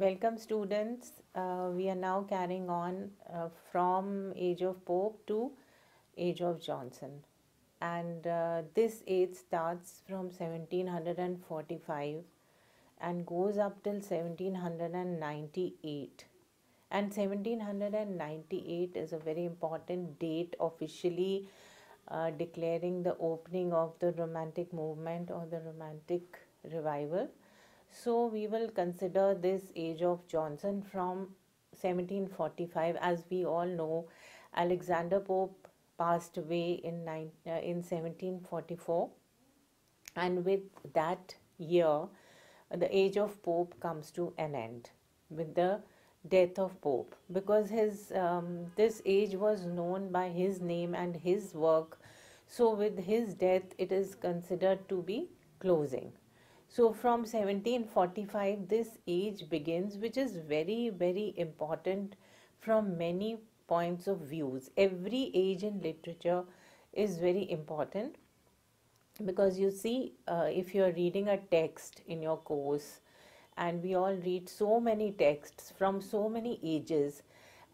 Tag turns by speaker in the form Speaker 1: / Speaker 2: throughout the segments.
Speaker 1: Welcome students. Uh, we are now carrying on uh, from age of Pope to age of Johnson. And uh, this age starts from 1745 and goes up till 1798. And 1798 is a very important date officially uh, declaring the opening of the Romantic movement or the Romantic revival so we will consider this age of Johnson from 1745. As we all know, Alexander Pope passed away in, nine, uh, in 1744 and with that year the age of Pope comes to an end with the death of Pope because his um, this age was known by his name and his work. So with his death, it is considered to be closing. So from 1745 this age begins which is very very important from many points of views. Every age in literature is very important because you see uh, if you are reading a text in your course and we all read so many texts from so many ages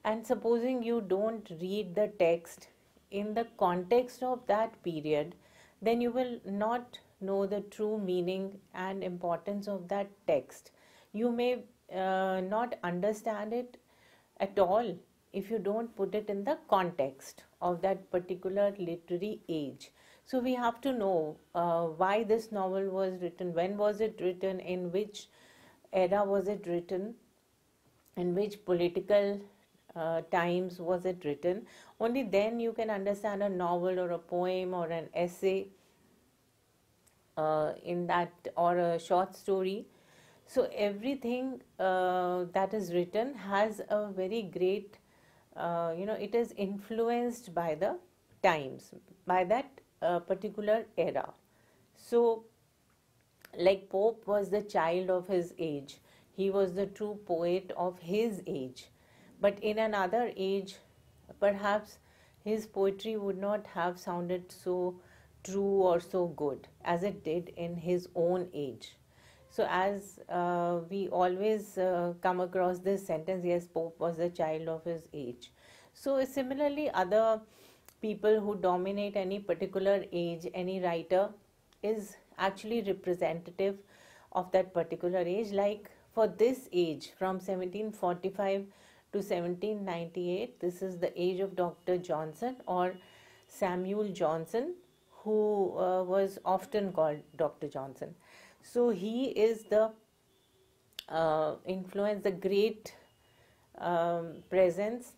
Speaker 1: and supposing you don't read the text in the context of that period then you will not know the true meaning and importance of that text. You may uh, not understand it at all if you don't put it in the context of that particular literary age. So we have to know uh, why this novel was written, when was it written, in which era was it written, in which political uh, times was it written. Only then you can understand a novel or a poem or an essay uh, in that or a short story so everything uh, that is written has a very great uh, you know it is influenced by the times by that uh, particular era so like pope was the child of his age he was the true poet of his age but in another age perhaps his poetry would not have sounded so true or so good as it did in his own age. So, as uh, we always uh, come across this sentence, yes, Pope was the child of his age. So, similarly, other people who dominate any particular age, any writer is actually representative of that particular age. Like for this age, from 1745 to 1798, this is the age of Dr. Johnson or Samuel Johnson, who uh, was often called Dr. Johnson. So he is the uh, influence, the great um, presence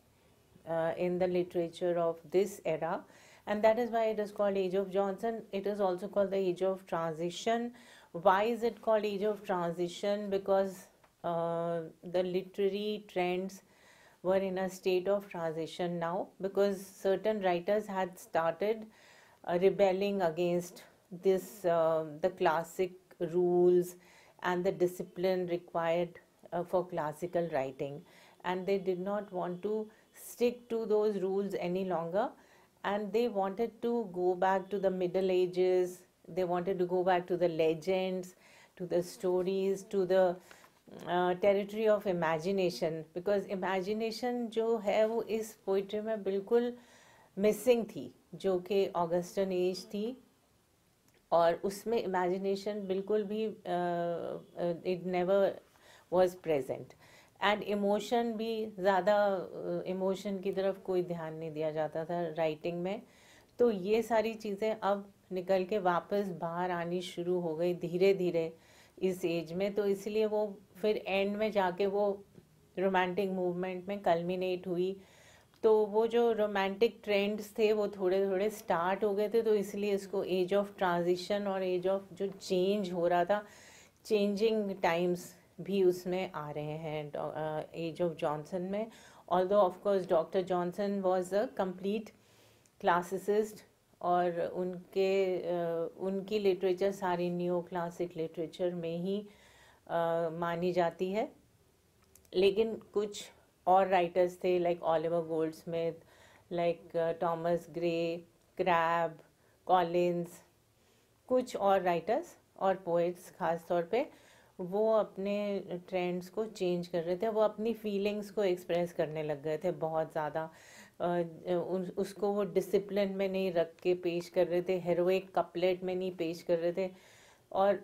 Speaker 1: uh, in the literature of this era. And that is why it is called Age of Johnson. It is also called the Age of Transition. Why is it called Age of Transition? Because uh, the literary trends were in a state of transition now because certain writers had started uh, rebelling against this um, the classic rules and the discipline required uh, for classical writing and they did not want to stick to those rules any longer and they wanted to go back to the middle ages they wanted to go back to the legends to the stories to the uh, territory of imagination because imagination जो है वो इस poetry में बिल्कुल missing थी जो कि Augustan age थी और उसमें इमेजिनेशन बिल्कुल भी it never was present and emotion भी ज़्यादा इमोशन की तरफ कोई ध्यान नहीं दिया जाता था राइटिंग में तो ये सारी चीज़ें अब निकल के वापस बाहर आनी शुरू हो गई धीरे धीरे इस एज में तो इसलिए वो फिर एंड में जाके वो रोमांटिक मूवमेंट में कलमिनेट हुई तो वो जो रोमांटिक ट्रेंड्स थे वो थोड़े थोड़े स्टार्ट हो गए थे तो इसलिए इसको एज ऑफ ट्रांजिशन और एज ऑफ जो चेंज हो रहा था चेंजिंग टाइम्स भी उसमें आ रहे हैं एज ऑफ जॉनसन में although of course doctor Johnson was a complete classicist और उनके उनकी लिटरेचर सारी न्यू क्लासिक लिटरेचर में ही मानी जाती है लेकिन कुछ और राइटर्स थे like Oliver Goldsmith like Thomas Gray Crabbe Collins कुछ और राइटर्स और पोइट्स ख़ास तौर पे वो अपने ट्रेंड्स को चेंज कर रहे थे वो अपनी फीलिंग्स को एक्सप्रेस करने लग गए थे बहुत ज़्यादा उसको वो डिसिप्लिन में नहीं रख के पेश कर रहे थे हेरोइक कपलेट में नहीं पेश कर रहे थे और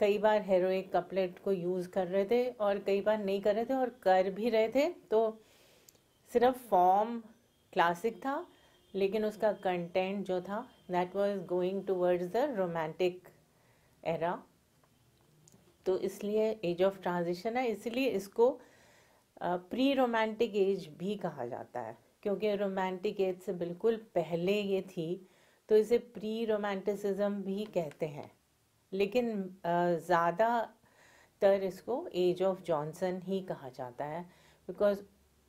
Speaker 1: कई बार हेरोइक कपलेट को यूज़ कर रहे थे और कई बार नहीं कर रहे थे और कर भी रहे थे तो सिर्फ फॉर्म क्लासिक था लेकिन उसका कंटेंट जो था that was going towards the romantic era तो इसलिए एज ऑफ ट्रांजिशन है इसलिए इसको प्री रोमांटिक एज भी कहा जाता है क्योंकि रोमांटिक एज से बिल्कुल पहले ये थी तो इसे प्री रोमांटिसिज्म भी कहते हैं लेकिन ज़्यादातर इसको एज ऑफ जॉनसन ही कहा जाता है बिकॉज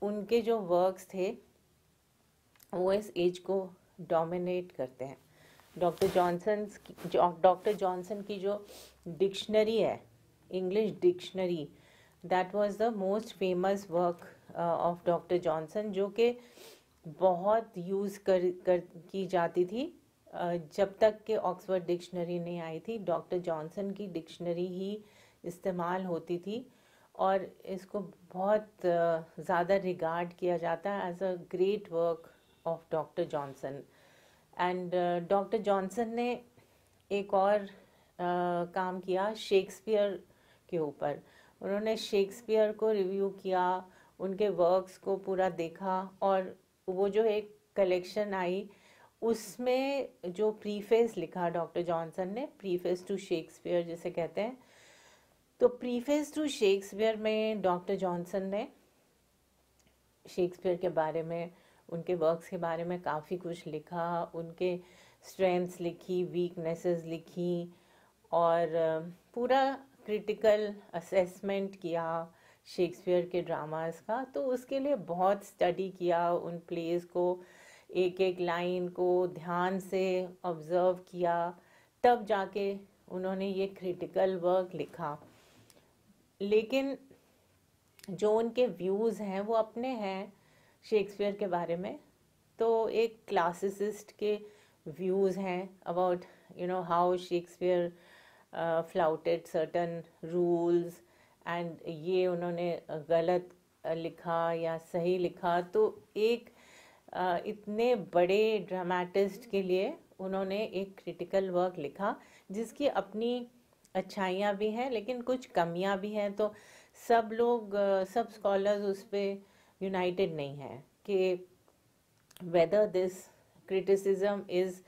Speaker 1: उनके जो वर्क्स थे वो इस एज को डोमिनेट करते हैं डॉक्टर जॉनसन डॉक्टर जॉनसन की जो डिक्शनरी है English dictionary that was the most famous work of doctor Johnson जो कि बहुत यूज़ कर कर की जाती थी जब तक के ऑक्सफर्ड डिक्शनरी नहीं आई थी डॉक्टर जॉनसन की डिक्शनरी ही इस्तेमाल होती थी और इसको बहुत ज़्यादा रिगार्ड किया जाता है as a great work of doctor Johnson and doctor Johnson ने एक और uh, काम किया शेक्सपियर के ऊपर उन्होंने शेक्सपियर को रिव्यू किया उनके वर्क्स को पूरा देखा और वो जो एक कलेक्शन आई उसमें जो प्रीफेस लिखा डॉक्टर जॉनसन ने प्रीफेस टू शेक्सपियर जिसे कहते हैं तो प्रीफेस टू शेक्सपियर में डॉक्टर जॉनसन ने शेक्सपियर के बारे में उनके वर्क्स के बारे में काफ़ी कुछ लिखा उनके स्ट्रेंथ्स लिखी वीकनेसेस लिखी और पूरा क्रिटिकल असेसमेंट किया शेक्सपियर के ड्रामास का तो उसके लिए बहुत स्टडी किया उन प्लेस को एक एक लाइन को ध्यान से ऑब्ज़र्व किया तब जाके उन्होंने ये क्रिटिकल वर्क लिखा लेकिन जो उनके व्यूज़ हैं वो अपने हैं शेक्सपियर के बारे में तो एक क्लासिसिस्ट के व्यूज़ हैं about you know how Shakespeare flouted certain rules and ये उन्होंने गलत uh, लिखा या सही लिखा तो एक इतने बड़े ड्रामेटिस्ट के लिए उन्होंने एक क्रिटिकल वर्क लिखा जिसकी अपनी अच्छाइयाँ भी हैं लेकिन कुछ कमियाँ भी हैं तो सब लोग सब स्कॉलर्स उस पर यूनाइटेड नहीं हैं कि whether this criticism is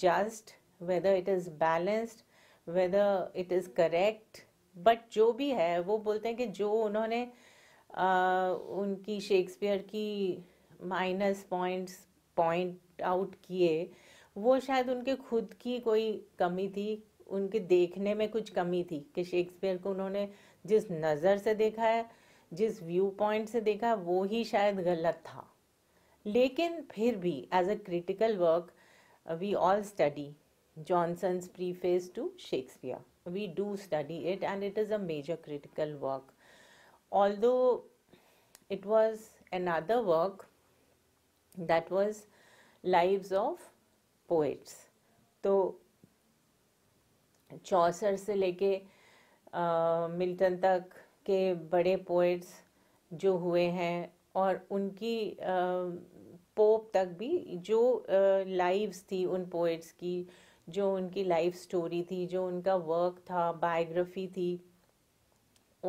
Speaker 1: just whether it is balanced whether it is correct but जो भी है वो बोलते हैं कि जो उन्होंने आ, उनकी शेक्सपियर की माइनस पॉइंट्स पॉइंट आउट किए वो शायद उनके खुद की कोई कमी थी उनके देखने में कुछ कमी थी कि शेक्सपियर को उन्होंने जिस नज़र से देखा है जिस व्यू पॉइंट से देखा वो ही शायद गलत था लेकिन फिर भी as a critical work we all study Johnson's preface to Shakespeare we do study it and it is a major critical work it was another work that was live of poets तो Chaucer से लेके Milton तक के बड़े poets जो हुए हैं और उनकी पोप तक भी जो लाइव्स थी उन पोइट्स की जो उनकी लाइफ स्टोरी थी जो उनका वर्क था बायोग्राफी थी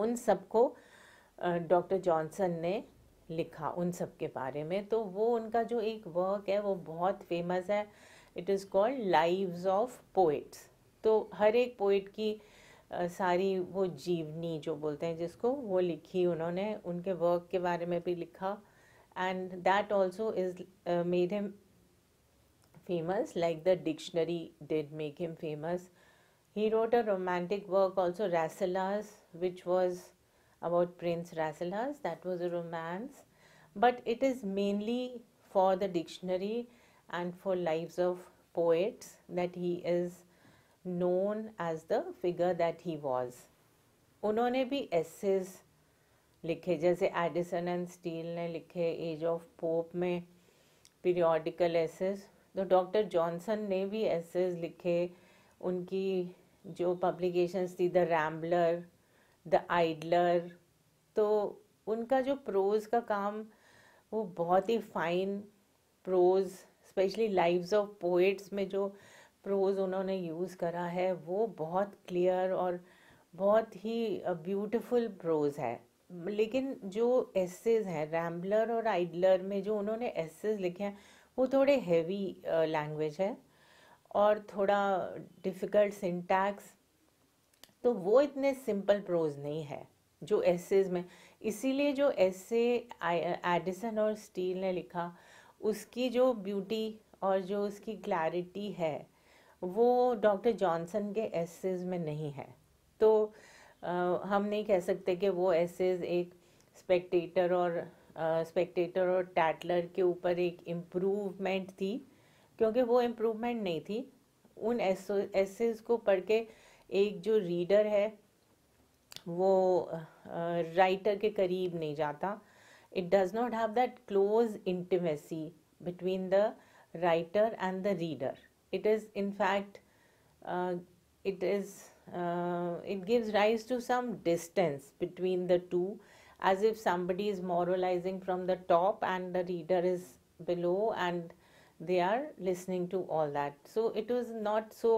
Speaker 1: उन सबको डॉक्टर जॉनसन ने लिखा उन सब के बारे में तो वो उनका जो एक वर्क है वो बहुत फेमस है it is called lives of poets तो हर एक पोइट की सारी वो जीवनी जो बोलते हैं जिसको वो लिखी उन्होंने उनके वर्क के बारे में भी लिखा and that also is made him famous like the dictionary did make him famous he wrote a romantic work also rasalas which was about Prince Rasselas. That was a romance, but it is mainly for the dictionary and for lives of poets that he is known as the figure that he was. उन्होंने भी essays लिखे जैसे Edison and Steele ने लिखे age of Pope में periodical essays तो doctor Johnson ने भी एसेज लिखे उनकी जो पब्लिकेशंस थी द रैम्बलर द आइडलर तो उनका जो प्रोज का काम वो बहुत ही fine prose specially lives of poets में जो प्रोज उन्होंने यूज़ करा है वो बहुत क्लियर और बहुत ही ब्यूटीफुल प्रोज है लेकिन जो एसेज हैं रैम्बलर और आइडलर में जो उन्होंने एसेज लिखे हैं वो थोड़े हैवी लैंग्वेज है और थोड़ा डिफ़िकल्ट सिंटैक्स तो वो इतने सिंपल प्रोज नहीं है जो एसेज में इसीलिए जो एसे एडिसन और स्टील ने लिखा उसकी जो ब्यूटी और जो उसकी क्लैरिटी है वो डॉक्टर जॉनसन के एसेज में नहीं है तो आ, हम नहीं कह सकते कि वो एसेज एक स्पेक्टेटर और स्पेक्टेटर और टैटलर के ऊपर एक इम्प्रूवमेंट थी क्योंकि वो इम्प्रूवमेंट नहीं थी उन एसेज को पढ़ के एक जो रीडर है वो राइटर के करीब नहीं जाता it does not have that close intimacy between the writer and the reader it is in fact it is it gives rise to some distance between the two as if somebody is moralising from the top and the reader is below and they are listening to all that so it is not so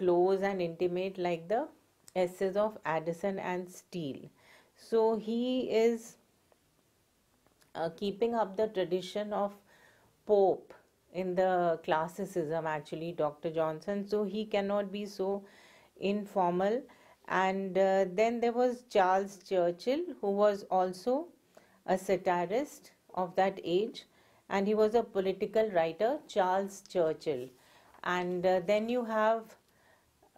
Speaker 1: close and intimate like the S's of Addison and Steele. So he is uh, keeping up the tradition of Pope in the classicism, actually, Dr. Johnson. So he cannot be so informal. And uh, then there was Charles Churchill, who was also a satirist of that age, and he was a political writer, Charles Churchill. And uh, then you have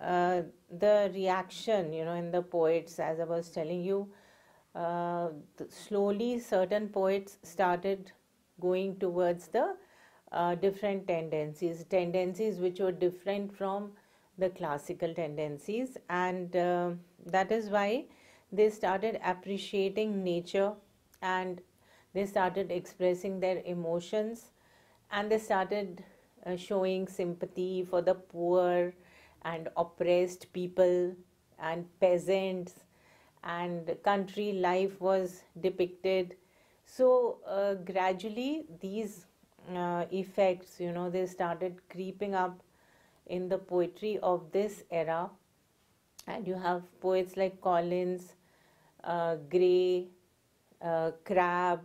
Speaker 1: uh, the reaction, you know, in the poets, as I was telling you, uh, slowly certain poets started going towards the uh, different tendencies, tendencies which were different from the classical tendencies, and uh, that is why they started appreciating nature and they started expressing their emotions and they started uh, showing sympathy for the poor and oppressed people and peasants and country life was depicted so uh, gradually these uh, effects you know they started creeping up in the poetry of this era and you have poets like collins uh, gray uh, crab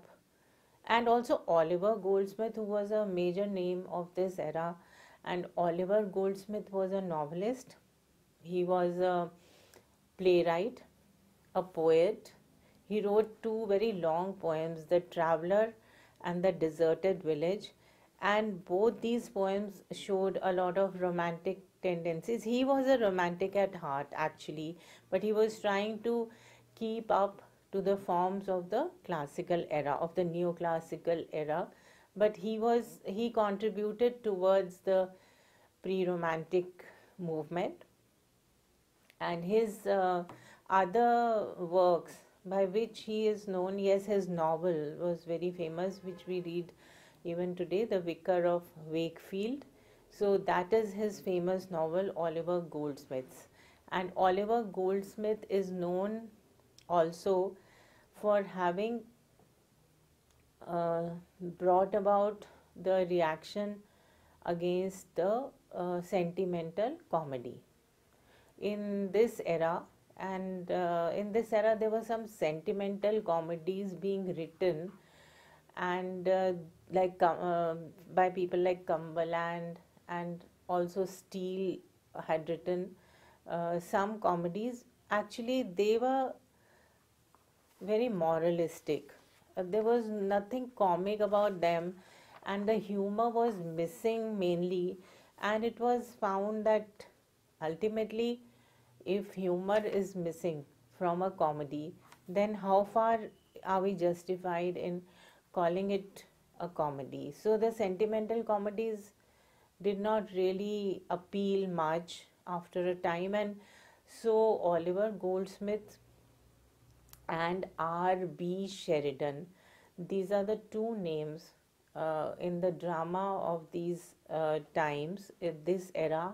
Speaker 1: and also oliver goldsmith who was a major name of this era and Oliver Goldsmith was a novelist, he was a playwright, a poet. He wrote two very long poems, The Traveler and The Deserted Village. And both these poems showed a lot of romantic tendencies. He was a romantic at heart, actually, but he was trying to keep up to the forms of the classical era, of the neoclassical era, but he was he contributed towards the pre-romantic movement and his uh, other works by which he is known yes his novel was very famous which we read even today the vicar of wakefield so that is his famous novel oliver goldsmith's and oliver goldsmith is known also for having uh, brought about the reaction against the uh, sentimental comedy. In this era, and uh, in this era, there were some sentimental comedies being written, and uh, like uh, by people like Cumberland and also Steele had written uh, some comedies. Actually, they were very moralistic uh, there was nothing comic about them and the humor was missing mainly and it was found that ultimately if humor is missing from a comedy then how far are we justified in calling it a comedy so the sentimental comedies did not really appeal much after a time and so oliver goldsmith and R.B. Sheridan. These are the two names uh, in the drama of these uh, times, in uh, this era,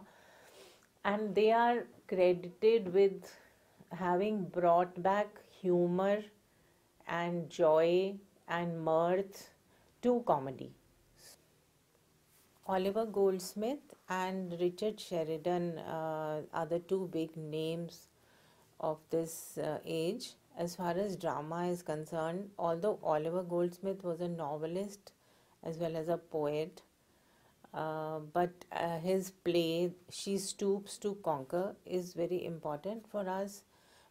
Speaker 1: and they are credited with having brought back humor and joy and mirth to comedy. Oliver Goldsmith and Richard Sheridan uh, are the two big names of this uh, age as far as drama is concerned, although Oliver Goldsmith was a novelist as well as a poet, uh, but uh, his play She Stoops to Conquer is very important for us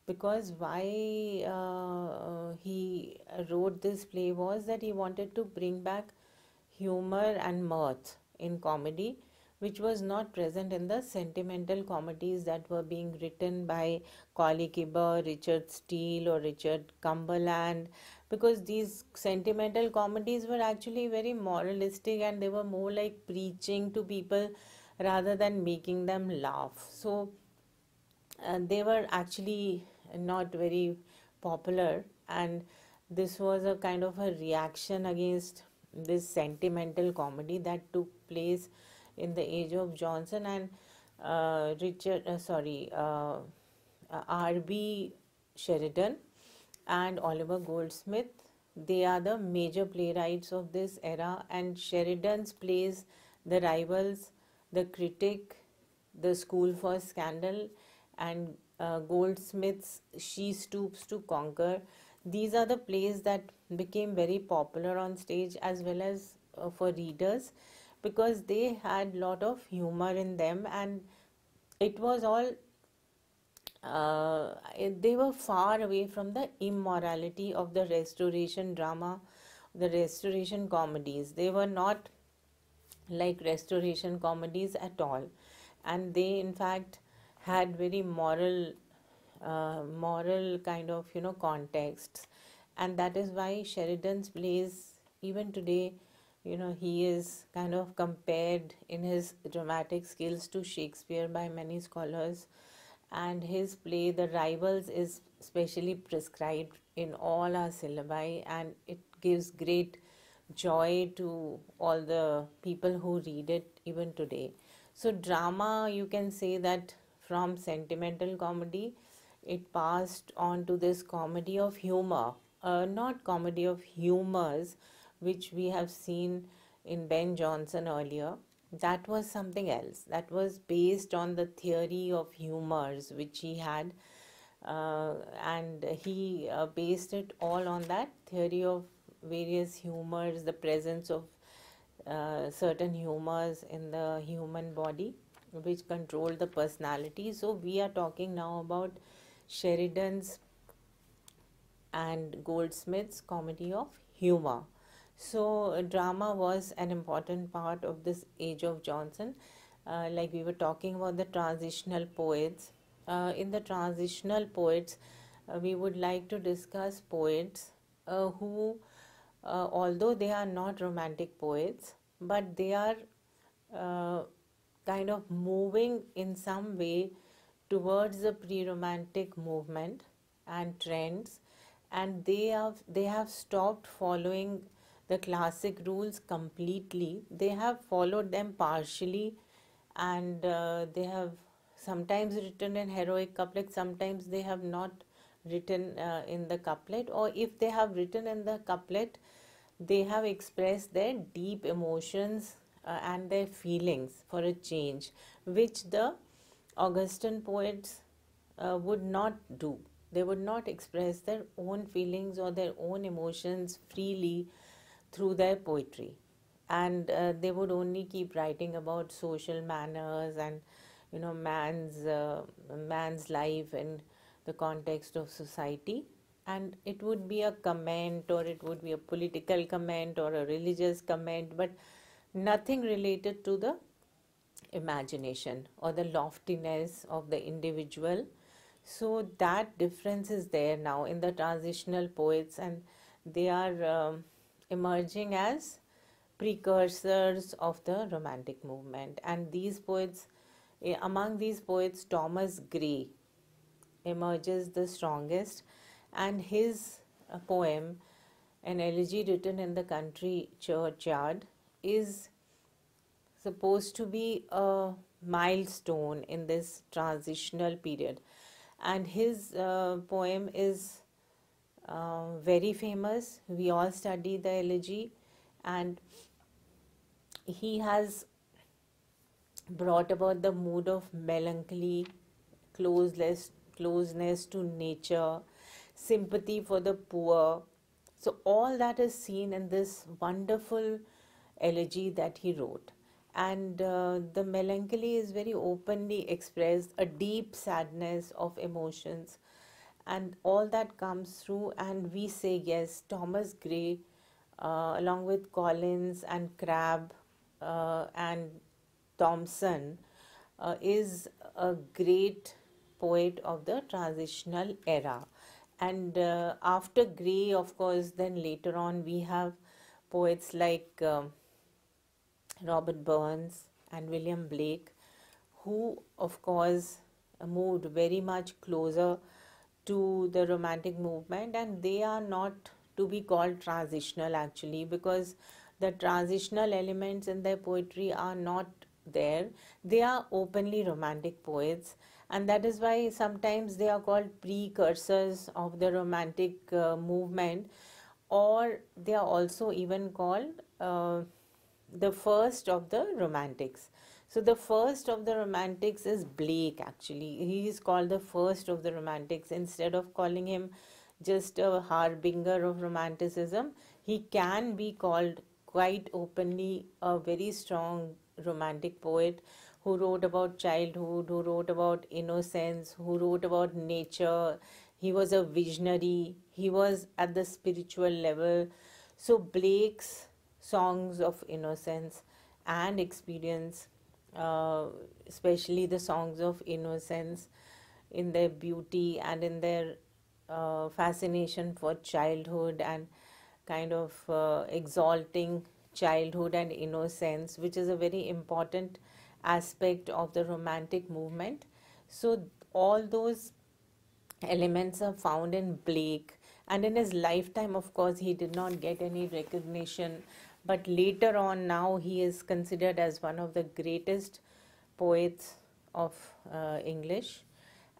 Speaker 1: because why uh, uh he wrote this play was that he wanted to bring back humor and mirth in comedy which was not present in the sentimental comedies that were being written by Collie Kibber, Richard Steele, or Richard Cumberland, because these sentimental comedies were actually very moralistic and they were more like preaching to people rather than making them laugh. So uh, they were actually not very popular, and this was a kind of a reaction against this sentimental comedy that took place in the age of Johnson and uh, Richard, uh, sorry, uh, uh R.B. Sheridan and Oliver Goldsmith. They are the major playwrights of this era, and Sheridan's plays, The Rivals, The Critic, The School for Scandal, and uh, Goldsmith's She Stoops to Conquer. These are the plays that became very popular on stage as well as uh, for readers because they had lot of humor in them and it was all uh, they were far away from the immorality of the restoration drama the restoration comedies they were not like restoration comedies at all and they in fact had very moral uh, moral kind of you know contexts and that is why sheridan's plays even today you know he is kind of compared in his dramatic skills to shakespeare by many scholars and his play the rivals is specially prescribed in all our syllabi and it gives great joy to all the people who read it even today so drama you can say that from sentimental comedy it passed on to this comedy of humor uh, not comedy of humors which we have seen in Ben Jonson earlier, that was something else. That was based on the theory of humors which he had, uh, and he uh, based it all on that theory of various humors, the presence of uh, certain humors in the human body, which control the personality. So, we are talking now about Sheridan's and Goldsmith's comedy of humor. So, uh, drama was an important part of this age of Johnson. Uh, like we were talking about the transitional poets. Uh, in the transitional poets, uh, we would like to discuss poets uh, who, uh, although they are not romantic poets, but they are kind of moving in some way towards the pre-romantic movement and trends and they have they have stopped following the classic rules completely. They have followed them partially and uh, they have sometimes written in heroic couplet, sometimes they have not written uh, in the couplet, or if they have written in the couplet, they have expressed their deep emotions uh, and their feelings for a change, which the Augustan poets uh, would not do. They would not express their own feelings or their own emotions freely through their poetry. And uh, they would only keep writing about social manners and you know man's uh, man's life in the context of society and it would be a comment or it would be a political comment or a religious comment but nothing related to the imagination or the loftiness of the individual so that difference is there now in the transitional poets and they are um, emerging as precursors of the Romantic movement. And these poets, eh, among these poets, Thomas Gray emerges the strongest, and his uh, poem, An Elegy Written in the Country Churchyard, is supposed to be a milestone in this transitional period. And his uh, poem is uh, very famous. We all study the elegy, and he has brought about the mood of melancholy, closeness, closeness to nature, sympathy for the poor. So, all that is seen in this wonderful elegy that he wrote. And uh, the melancholy is very openly expressed, a deep sadness of emotions and all that comes through and we say yes thomas gray uh, along with collins and crab uh, and thompson uh, is a great poet of the transitional era and uh, after gray of course then later on we have poets like um, robert burns and william blake who of course moved very much closer to the romantic movement and they are not to be called transitional actually because the transitional elements in their poetry are not there they are openly romantic poets and that is why sometimes they are called precursors of the romantic uh, movement or they are also even called uh, the first of the romantics so the first of the romantics is Blake actually. He is called the first of the romantics instead of calling him just a harbinger of romanticism. He can be called quite openly a very strong romantic poet who wrote about childhood, who wrote about innocence, who wrote about nature. He was a visionary. He was at the spiritual level. So Blake's songs of innocence and experience uh, especially the songs of innocence in their beauty and in their uh, fascination for childhood and kind of uh, exalting childhood and innocence, which is a very important aspect of the romantic movement. So, all those elements are found in Blake, and in his lifetime, of course, he did not get any recognition but later on now he is considered as one of the greatest poets of uh, English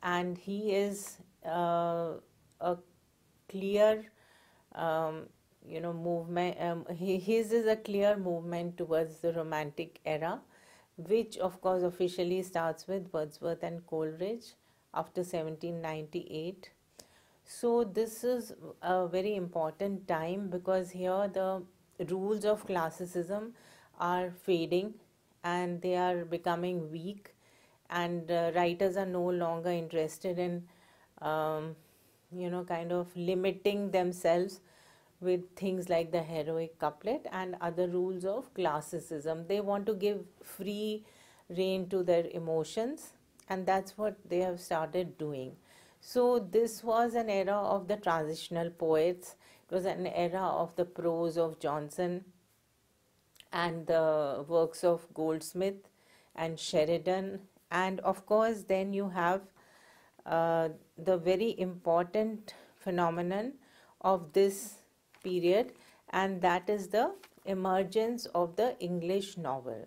Speaker 1: and he is uh, a clear um, you know movement um, his is a clear movement towards the romantic era which of course officially starts with Wordsworth and Coleridge after 1798 so this is a very important time because here the rules of classicism are fading and they are becoming weak and uh, writers are no longer interested in um, you know kind of limiting themselves with things like the heroic couplet and other rules of classicism they want to give free rein to their emotions and that's what they have started doing so this was an era of the transitional poets it was an era of the prose of Johnson and the works of Goldsmith and Sheridan. And of course, then you have uh, the very important phenomenon of this period, and that is the emergence of the English novel.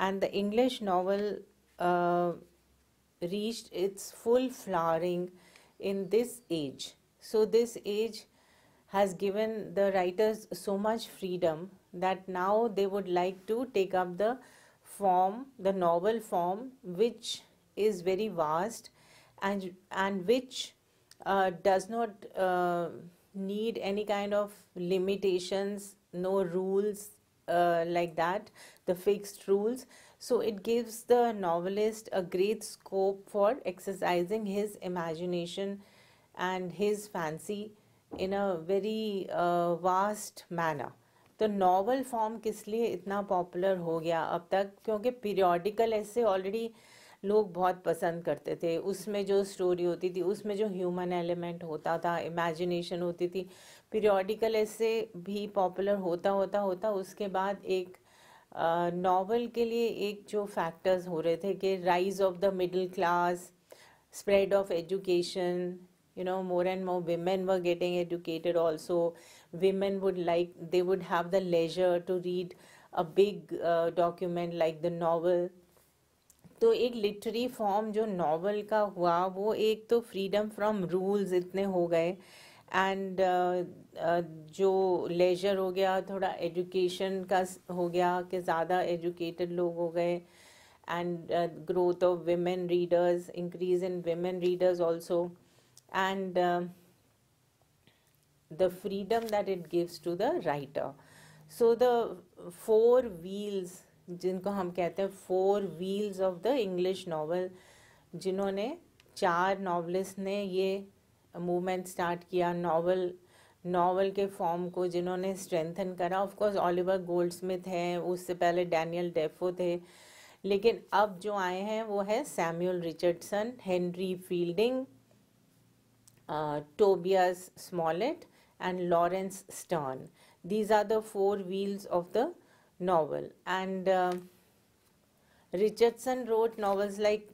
Speaker 1: And the English novel uh, reached its full flowering in this age. So, this age has given the writers so much freedom that now they would like to take up the form, the novel form, which is very vast and, and which uh, does not uh, need any kind of limitations, no rules uh, like that, the fixed rules. So it gives the novelist a great scope for exercising his imagination and his fancy in a very vast manner तो novel form किस लिए इतना popular हो गया अब तक क्योंकि periodical ऐसे ऑलरेडी लोग बहुत पसंद करते थे उसमें जो स्टोरी होती थी उसमें जो ह्यूमन एलिमेंट होता था इमेजिनेशन होती थी पीरियोडिकल ऐसे भी पॉपुलर होता होता होता उसके बाद एक नॉवल uh, के लिए एक जो फैक्टर्स हो रहे थे कि rise of the middle class spread of education you know more and more women were getting educated also women would like they would have the leisure to read a big uh, document like the novel तो एक लिटरी form जो novel का हुआ वो एक तो freedom from rules इतने हो गए एंड uh, uh, जो लेजर हो गया थोड़ा एजुकेशन का हो गया कि ज़्यादा एजुकेटेड लोग हो गए and growth of women readers increase in women readers and um, the freedom that it gives to the writer. So the four wheels जिनको हम कहते हैं four wheels of the English novel जिन्होंने चार नावलिस्ट ने ये मूवमेंट स्टार्ट किया novel novel के फॉर्म को जिन्होंने स्ट्रेंथन करा of course Oliver Goldsmith हैं उससे पहले डैनियल डेफो थे लेकिन अब जो आए हैं वो है Samuel Richardson Henry Fielding Uh, Tobias Smollett, and Lawrence Stern. These are the four wheels of the novel. And uh, Richardson wrote novels like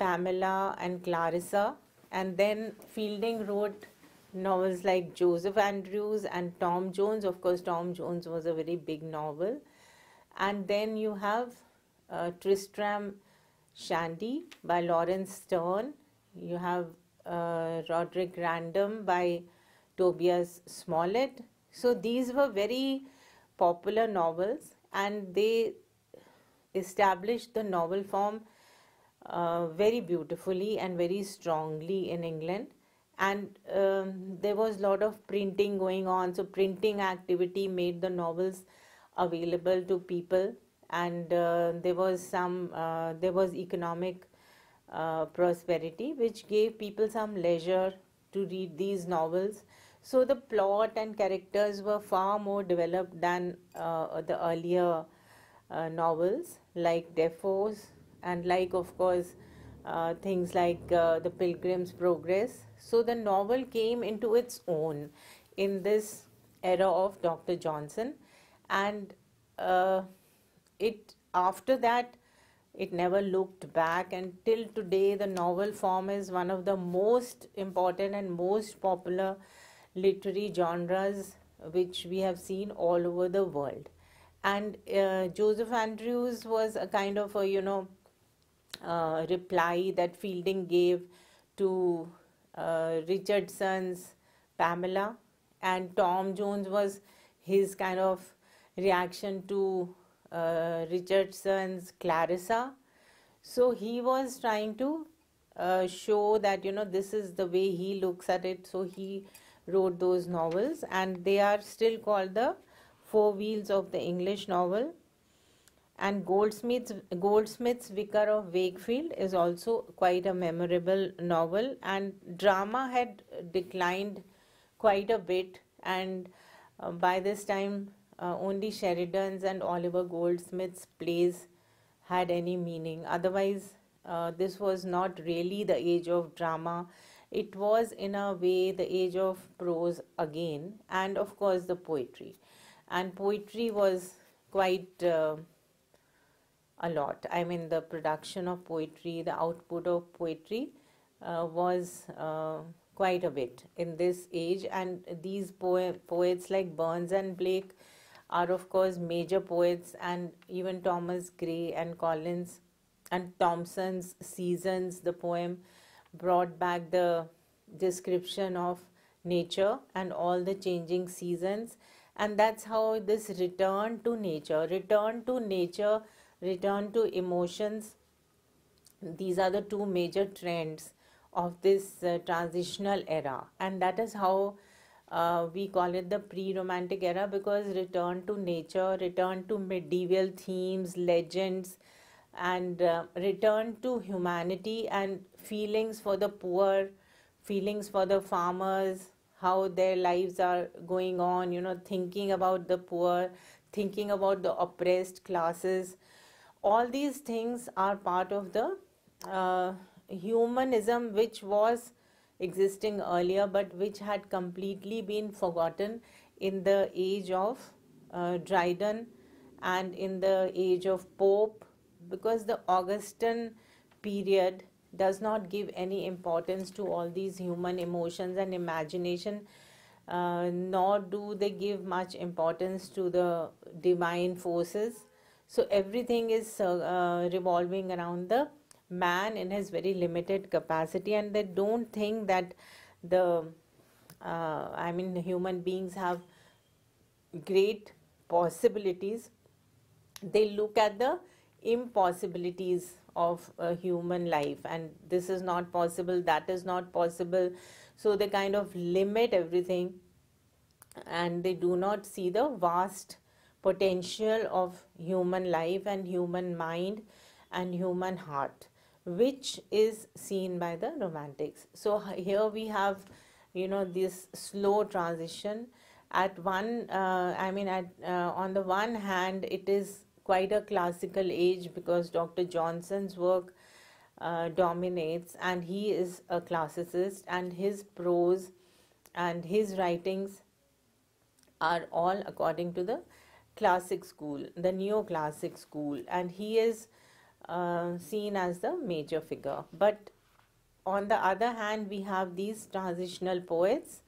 Speaker 1: Pamela and Clarissa, and then Fielding wrote novels like Joseph Andrews and Tom Jones. Of course, Tom Jones was a very big novel. And then you have uh, Tristram Shandy by Lawrence Stern. You have uh, Roderick Random by Tobias Smollett. So these were very popular novels and they established the novel form uh, very beautifully and very strongly in England. And um, there was a lot of printing going on, so printing activity made the novels available to people. And uh, there was some, uh, there was economic uh, prosperity, which gave people some leisure to read these novels. So the plot and characters were far more developed than uh, the earlier uh, novels like Defoe's and like of course uh, things like uh, The Pilgrim's Progress. So the novel came into its own in this era of Dr. Johnson and uh, it after that it never looked back and till today the novel form is one of the most important and most popular literary genres which we have seen all over the world and uh, joseph andrews was a kind of a you know uh, reply that fielding gave to uh, richardson's pamela and tom jones was his kind of reaction to uh, Richardson's Clarissa. So he was trying to uh, show that you know this is the way he looks at it. So he wrote those novels, and they are still called the Four Wheels of the English novel and Goldsmith's Goldsmith's Vicar of Wakefield is also quite a memorable novel and drama had declined quite a bit and uh, by this time uh, only Sheridan's and Oliver Goldsmith's plays had any meaning. Otherwise, uh, this was not really the age of drama. It was, in a way, the age of prose again, and of course, the poetry. And poetry was quite uh, a lot. I mean, the production of poetry, the output of poetry uh, was uh, quite a bit in this age, and these po- poets like Burns and Blake are of course major poets and even Thomas Gray and Collins and Thompson's Seasons, the poem brought back the description of nature and all the changing seasons and that's how this return to nature return to nature return to emotions these are the two major trends of this uh, transitional era and that is how uh, we call it the pre-romantic era because return to nature return to medieval themes legends and uh, return to humanity and feelings for the poor feelings for the farmers how their lives are going on you know thinking about the poor thinking about the oppressed classes all these things are part of the uh, humanism which was existing earlier but which had completely been forgotten in the age of uh, Dryden and in the age of Pope because the Augustan period does not give any importance to all these human emotions and imagination uh, nor do they give much importance to the divine forces so everything is uh, uh revolving around the man in his very limited capacity and they don't think that the uh, i mean human beings have great possibilities they look at the impossibilities of a human life and this is not possible that is not possible so they kind of limit everything and they do not see the vast potential of human life and human mind and human heart which is seen by the romantics. So here we have, you know, this slow transition. At one, uh, I mean, at uh, on the one hand, it is quite a classical age because Dr. Johnson's work uh, dominates, and he is a classicist, and his prose and his writings are all according to the classic school, the neoclassic school, and he is uh, seen as the major figure. But on the other hand, we have these transitional poets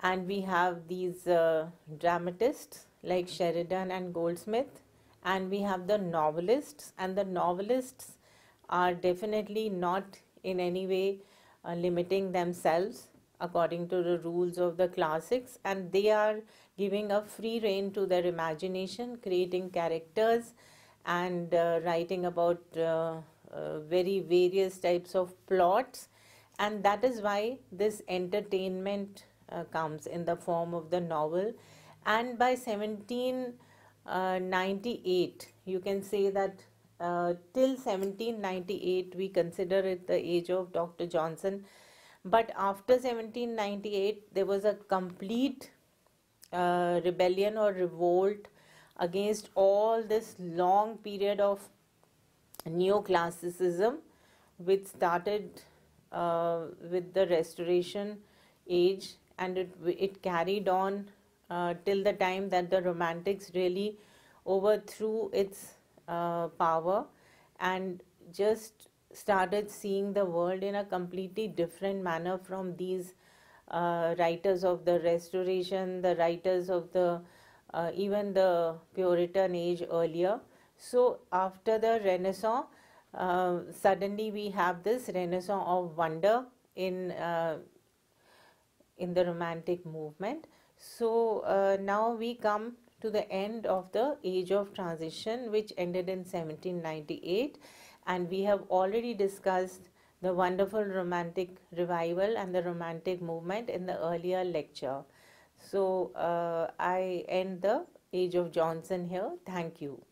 Speaker 1: and we have these uh, dramatists like Sheridan and Goldsmith, and we have the novelists, and the novelists are definitely not in any way uh, limiting themselves according to the rules of the classics and they are giving a free rein to their imagination creating characters and uh, writing about uh, uh, very various types of plots and that is why this entertainment uh, comes in the form of the novel and by 1798 uh, you can say that uh, till 1798 we consider it the age of dr johnson but after 1798 there was a complete rebellion or revolt against all this long period of neoclassicism which started uh, with the restoration age and it, it carried on uh, till the time that the romantics really overthrew its uh, power and just started seeing the world in a completely different manner from these uh, writers of the restoration the writers of the uh, even the Puritan age earlier. So after the Renaissance, uh, suddenly we have this Renaissance of wonder in uh, in the Romantic movement. So uh, now we come to the end of the age of transition, which ended in 1798, and we have already discussed the wonderful Romantic revival and the Romantic movement in the earlier lecture. So uh, I end the age of Johnson here. Thank you.